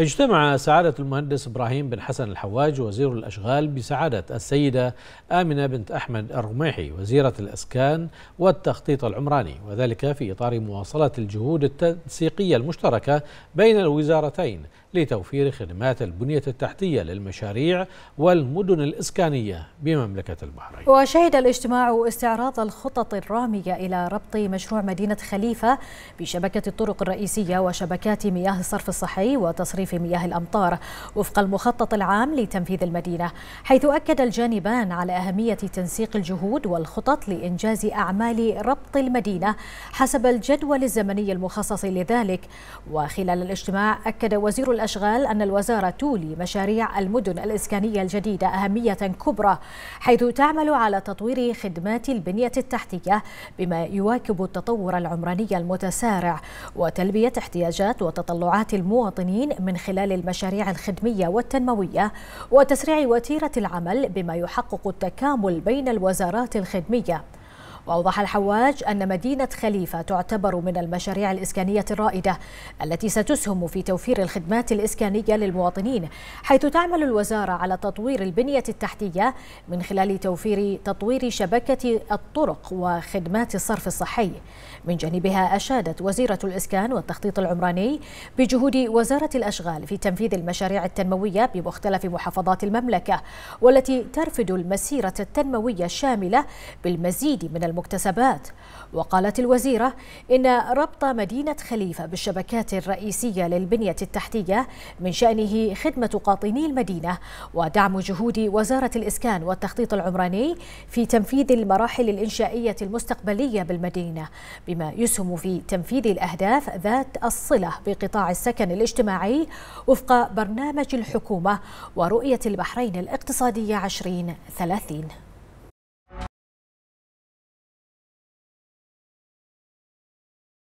اجتمع سعادة المهندس إبراهيم بن حسن الحواج وزير الأشغال بسعادة السيدة آمنة بنت أحمد الرميحي وزيرة الأسكان والتخطيط العمراني وذلك في إطار مواصلة الجهود التنسيقية المشتركة بين الوزارتين لتوفير خدمات البنية التحتية للمشاريع والمدن الإسكانية بمملكة البحرين وشهد الاجتماع استعراض الخطط الرامية إلى ربط مشروع مدينة خليفة بشبكة الطرق الرئيسية وشبكات مياه الصرف الصحي وتصريف مياه الأمطار وفق المخطط العام لتنفيذ المدينة حيث أكد الجانبان على أهمية تنسيق الجهود والخطط لإنجاز أعمال ربط المدينة حسب الجدول الزمني المخصص لذلك وخلال الاجتماع أكد وزير الأشغال أن الوزارة تولي مشاريع المدن الإسكانية الجديدة أهمية كبرى حيث تعمل على تطوير خدمات البنية التحتية بما يواكب التطور العمراني المتسارع وتلبية احتياجات وتطلعات المواطنين من خلال المشاريع الخدمية والتنموية وتسريع وتيرة العمل بما يحقق التكامل بين الوزارات الخدمية وأوضح الحواج أن مدينة خليفة تعتبر من المشاريع الإسكانية الرائدة التي ستسهم في توفير الخدمات الإسكانية للمواطنين حيث تعمل الوزارة على تطوير البنية التحتية من خلال توفير تطوير شبكة الطرق وخدمات الصرف الصحي من جانبها أشادت وزيرة الإسكان والتخطيط العمراني بجهود وزارة الأشغال في تنفيذ المشاريع التنموية بمختلف محافظات المملكة والتي ترفد المسيرة التنموية الشاملة بالمزيد من المكتسبات وقالت الوزيرة إن ربط مدينة خليفة بالشبكات الرئيسية للبنية التحتية من شأنه خدمة قاطني المدينة ودعم جهود وزارة الإسكان والتخطيط العمراني في تنفيذ المراحل الإنشائية المستقبلية بالمدينة بما يسهم في تنفيذ الأهداف ذات الصلة بقطاع السكن الاجتماعي وفق برنامج الحكومة ورؤية البحرين الاقتصادية 2030